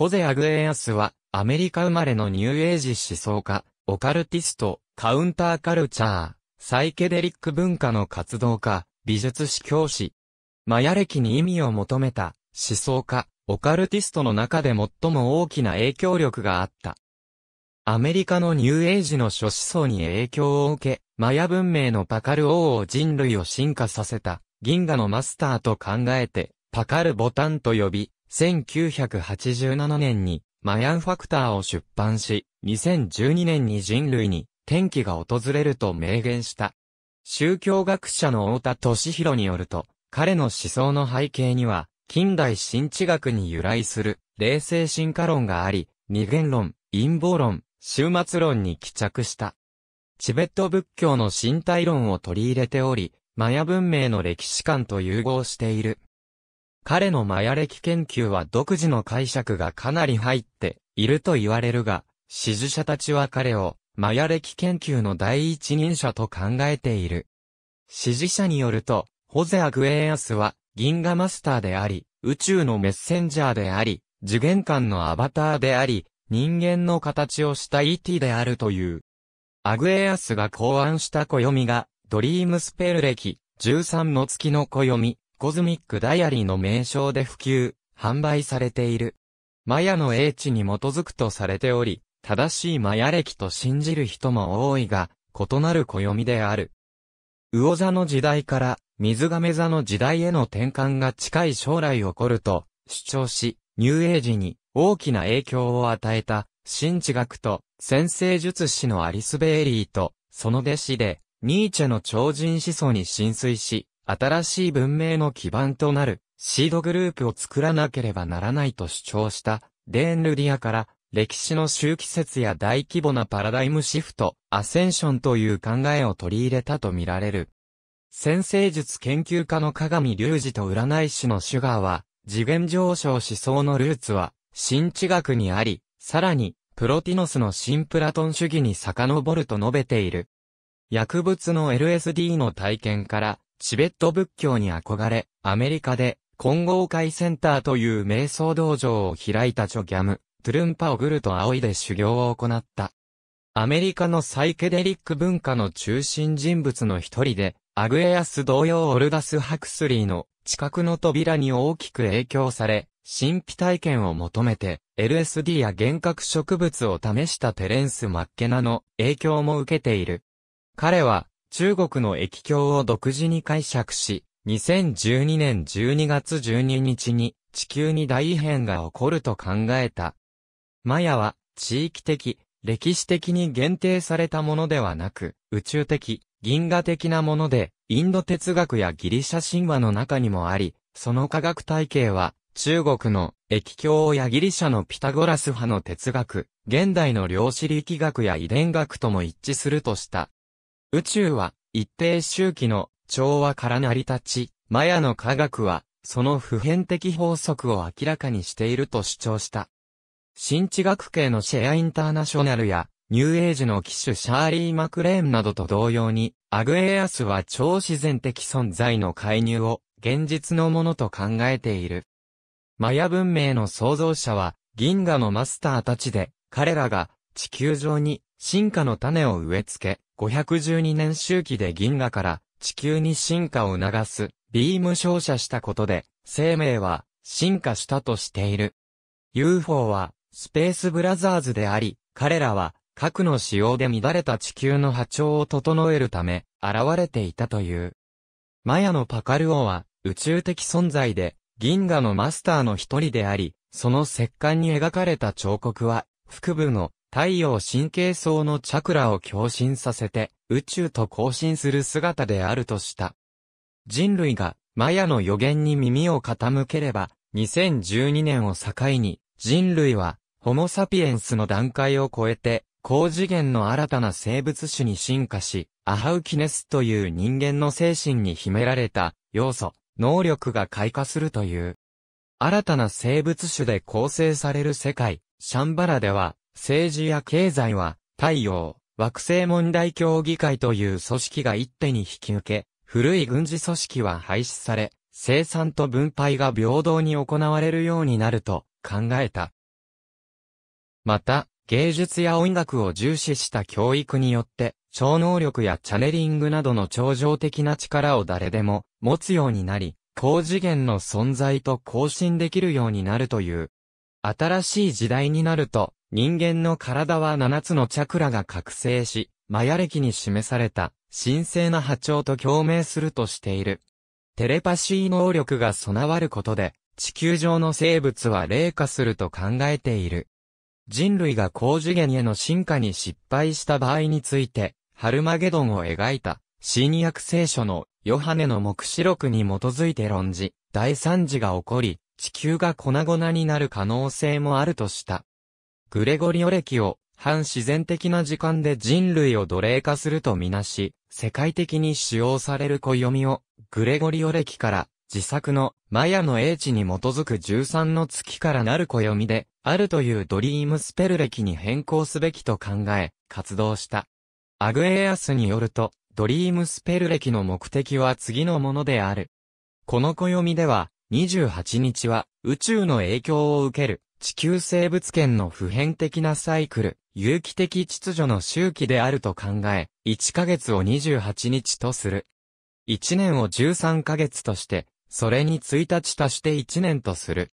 ホゼ・アグエアスは、アメリカ生まれのニューエイジ思想家、オカルティスト、カウンターカルチャー、サイケデリック文化の活動家、美術史教師。マヤ歴に意味を求めた、思想家、オカルティストの中で最も大きな影響力があった。アメリカのニューエイジの諸思想に影響を受け、マヤ文明のパカル王を人類を進化させた、銀河のマスターと考えて、パカルボタンと呼び、1987年にマヤンファクターを出版し、2012年に人類に天気が訪れると明言した。宗教学者の太田敏弘によると、彼の思想の背景には、近代新知学に由来する、冷静進化論があり、二元論、陰謀論、終末論に帰着した。チベット仏教の身体論を取り入れており、マヤ文明の歴史観と融合している。彼のマヤ歴研究は独自の解釈がかなり入っていると言われるが、支持者たちは彼をマヤ歴研究の第一人者と考えている。支持者によると、ホゼ・アグエアスは銀河マスターであり、宇宙のメッセンジャーであり、次元間のアバターであり、人間の形をしたティであるという。アグエアスが考案した暦が、ドリームスペル歴、13の月の暦、コズミックダイアリーの名称で普及、販売されている。マヤの英知に基づくとされており、正しいマヤ歴と信じる人も多いが、異なる暦である。魚座の時代から、水亀座の時代への転換が近い将来起こると主張し、ニューエイジに大きな影響を与えた、新知学と先生術師のアリス・ベーリーと、その弟子で、ニーチェの超人思想に浸水し、新しい文明の基盤となるシードグループを作らなければならないと主張したデーン・ルディアから歴史の周期説や大規模なパラダイムシフト、アセンションという考えを取り入れたとみられる。先生術研究家の鏡隆二と占い師のシュガーは、次元上昇思想のルーツは、新地学にあり、さらに、プロティノスの新プラトン主義に遡ると述べている。薬物の LSD の体験から、チベット仏教に憧れ、アメリカで、混合会センターという瞑想道場を開いたチョギャム、トゥルンパオグルと仰いで修行を行った。アメリカのサイケデリック文化の中心人物の一人で、アグエアス同様オルダス・ハクスリーの知覚の扉に大きく影響され、神秘体験を求めて、LSD や幻覚植物を試したテレンス・マッケナの影響も受けている。彼は、中国の液境を独自に解釈し、2012年12月12日に地球に大異変が起こると考えた。マヤは地域的、歴史的に限定されたものではなく、宇宙的、銀河的なもので、インド哲学やギリシャ神話の中にもあり、その科学体系は、中国の液境やギリシャのピタゴラス派の哲学、現代の量子力学や遺伝学とも一致するとした。宇宙は一定周期の調和から成り立ち、マヤの科学はその普遍的法則を明らかにしていると主張した。新地学系のシェアインターナショナルやニューエイジの機種シャーリー・マクレーンなどと同様に、アグエアスは超自然的存在の介入を現実のものと考えている。マヤ文明の創造者は銀河のマスターたちで、彼らが地球上に進化の種を植え付け、512年周期で銀河から地球に進化を促すビーム照射したことで生命は進化したとしている。UFO はスペースブラザーズであり、彼らは核の使用で乱れた地球の波長を整えるため現れていたという。マヤのパカルオは宇宙的存在で銀河のマスターの一人であり、その石棺に描かれた彫刻は、腹部の太陽神経層のチャクラを共振させて、宇宙と交信する姿であるとした。人類が、マヤの予言に耳を傾ければ、2012年を境に、人類は、ホモサピエンスの段階を超えて、高次元の新たな生物種に進化し、アハウキネスという人間の精神に秘められた要素、能力が開花するという。新たな生物種で構成される世界、シャンバラでは、政治や経済は、太陽、惑星問題協議会という組織が一手に引き受け、古い軍事組織は廃止され、生産と分配が平等に行われるようになると考えた。また、芸術や音楽を重視した教育によって、超能力やチャネリングなどの超常的な力を誰でも持つようになり、高次元の存在と交信できるようになるという。新しい時代になると、人間の体は7つのチャクラが覚醒し、マヤ歴に示された神聖な波長と共鳴するとしている。テレパシー能力が備わることで、地球上の生物は霊化すると考えている。人類が高次元への進化に失敗した場合について、ハルマゲドンを描いた、新約聖書のヨハネの目視録に基づいて論じ、大惨事が起こり、地球が粉々になる可能性もあるとした。グレゴリオ歴を、反自然的な時間で人類を奴隷化するとみなし、世界的に使用される暦を、グレゴリオ歴から、自作のマヤの英知に基づく13の月からなる暦で、あるというドリームスペル歴に変更すべきと考え、活動した。アグエアスによると、ドリームスペル歴の目的は次のものである。この暦では、28日は宇宙の影響を受ける地球生物圏の普遍的なサイクル、有機的秩序の周期であると考え、1ヶ月を28日とする。1年を13ヶ月として、それに1日足して1年とする。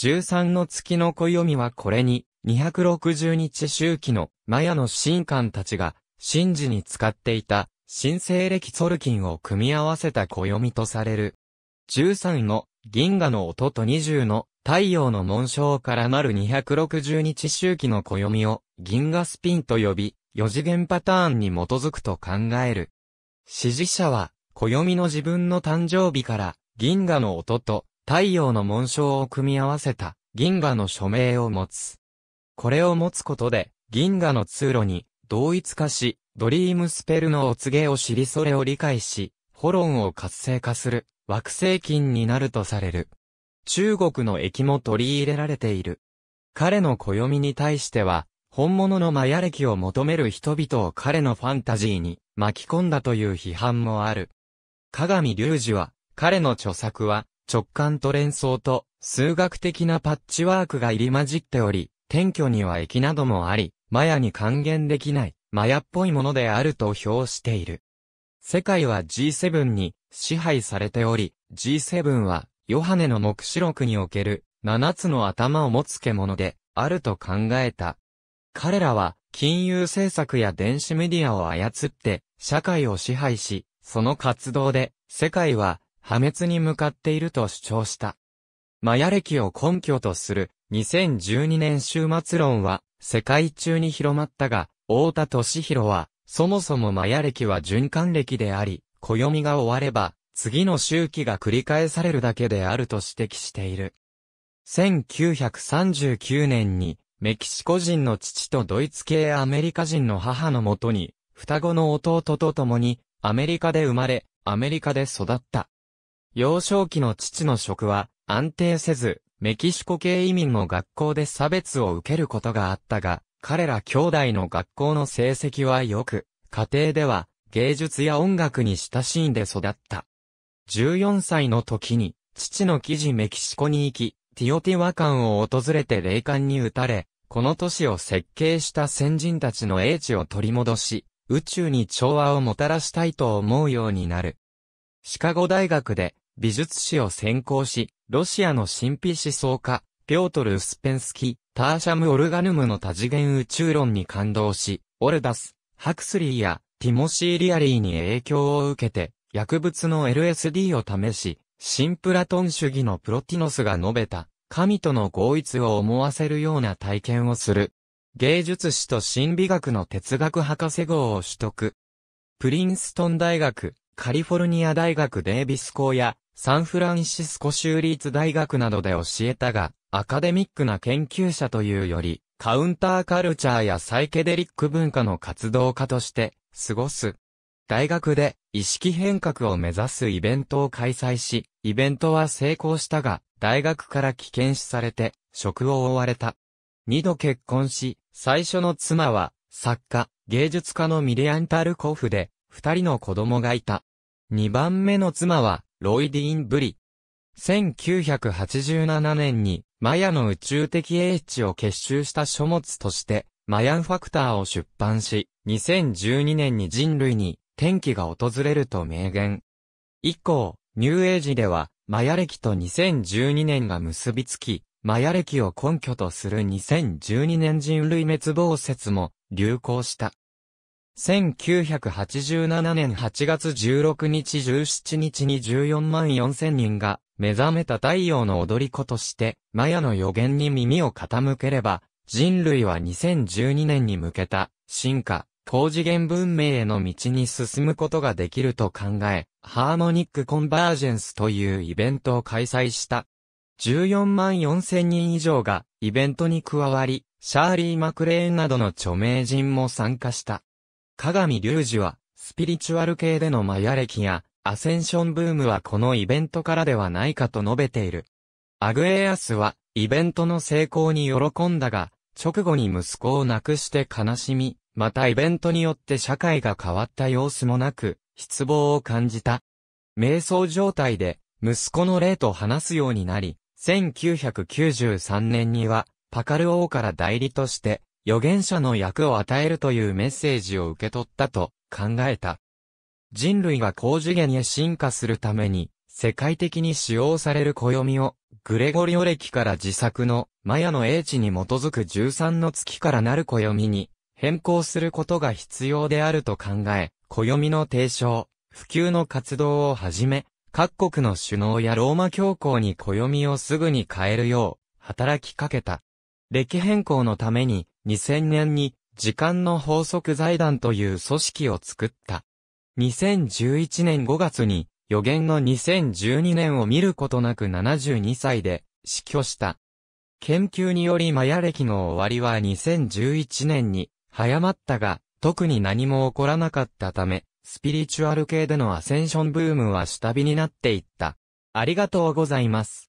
13の月の暦はこれに、260日周期のマヤの神官たちが、神事に使っていた、新聖歴ソルキンを組み合わせた暦とされる。13の銀河の音と20の太陽の紋章からなる260日周期の暦を銀河スピンと呼び、四次元パターンに基づくと考える。支持者は、暦の自分の誕生日から銀河の音と太陽の紋章を組み合わせた銀河の署名を持つ。これを持つことで銀河の通路に同一化し、ドリームスペルのお告げを知りそれを理解し、ホロンを活性化する惑星金になるとされる。中国の駅も取り入れられている。彼の暦に対しては、本物のマヤ歴を求める人々を彼のファンタジーに巻き込んだという批判もある。鏡隆二は、彼の著作は、直感と連想と、数学的なパッチワークが入り混じっており、転居には駅などもあり、マヤに還元できない、マヤっぽいものであると評している。世界は G7 に支配されており、G7 はヨハネの目視録における7つの頭を持つ獣であると考えた。彼らは金融政策や電子メディアを操って社会を支配し、その活動で世界は破滅に向かっていると主張した。マヤ歴を根拠とする2012年終末論は世界中に広まったが、大田敏弘は、そもそもマヤ歴は循環歴であり、暦が終われば、次の周期が繰り返されるだけであると指摘している。1939年に、メキシコ人の父とドイツ系アメリカ人の母のもとに、双子の弟と共に、アメリカで生まれ、アメリカで育った。幼少期の父の職は、安定せず、メキシコ系移民の学校で差別を受けることがあったが、彼ら兄弟の学校の成績は良く、家庭では、芸術や音楽に親しんで育った。14歳の時に、父の記事メキシコに行き、ティオティワカンを訪れて霊感に打たれ、この都市を設計した先人たちの英知を取り戻し、宇宙に調和をもたらしたいと思うようになる。シカゴ大学で美術史を専攻し、ロシアの神秘思想家、ピョートル・スペンスキ、ターシャム・オルガヌムの多次元宇宙論に感動し、オルダス、ハクスリーやティモシー・リアリーに影響を受けて、薬物の LSD を試し、シンプラトン主義のプロティノスが述べた、神との合一を思わせるような体験をする。芸術史と心理学の哲学博士号を取得。プリンストン大学、カリフォルニア大学デイビス校や、サンフランシスコ州立大学などで教えたが、アカデミックな研究者というより、カウンターカルチャーやサイケデリック文化の活動家として、過ごす。大学で意識変革を目指すイベントを開催し、イベントは成功したが、大学から危険視されて、職を追われた。二度結婚し、最初の妻は、作家、芸術家のミリアンタルコフで、二人の子供がいた。二番目の妻は、ロイディーン・ブリ。1987年に、マヤの宇宙的英知を結集した書物として、マヤンファクターを出版し、2012年に人類に天気が訪れると明言。以降、ニューエイジでは、マヤ歴と2012年が結びつき、マヤ歴を根拠とする2012年人類滅亡説も流行した。1987年8月16日17日に14万4000人が目覚めた太陽の踊り子として、マヤの予言に耳を傾ければ、人類は2012年に向けた進化、高次元文明への道に進むことができると考え、ハーモニックコンバージェンスというイベントを開催した。14万4千人以上がイベントに加わり、シャーリー・マクレーンなどの著名人も参加した。鏡隆二は、スピリチュアル系でのマヤ歴や、アセンションブームはこのイベントからではないかと述べている。アグエアスは、イベントの成功に喜んだが、直後に息子を亡くして悲しみ、またイベントによって社会が変わった様子もなく、失望を感じた。瞑想状態で、息子の霊と話すようになり、1993年には、パカル王から代理として、預言者の役を与えるというメッセージを受け取ったと考えた。人類が高次元へ進化するために、世界的に使用される暦を、グレゴリオ歴から自作の、マヤの英知に基づく13の月からなる暦に変更することが必要であると考え、暦の提唱、普及の活動をはじめ、各国の首脳やローマ教皇に暦をすぐに変えるよう、働きかけた。歴変更のために、2000年に、時間の法則財団という組織を作った。2011年5月に、予言の2012年を見ることなく72歳で死去した。研究によりマヤ歴の終わりは2011年に早まったが、特に何も起こらなかったため、スピリチュアル系でのアセンションブームは下火になっていった。ありがとうございます。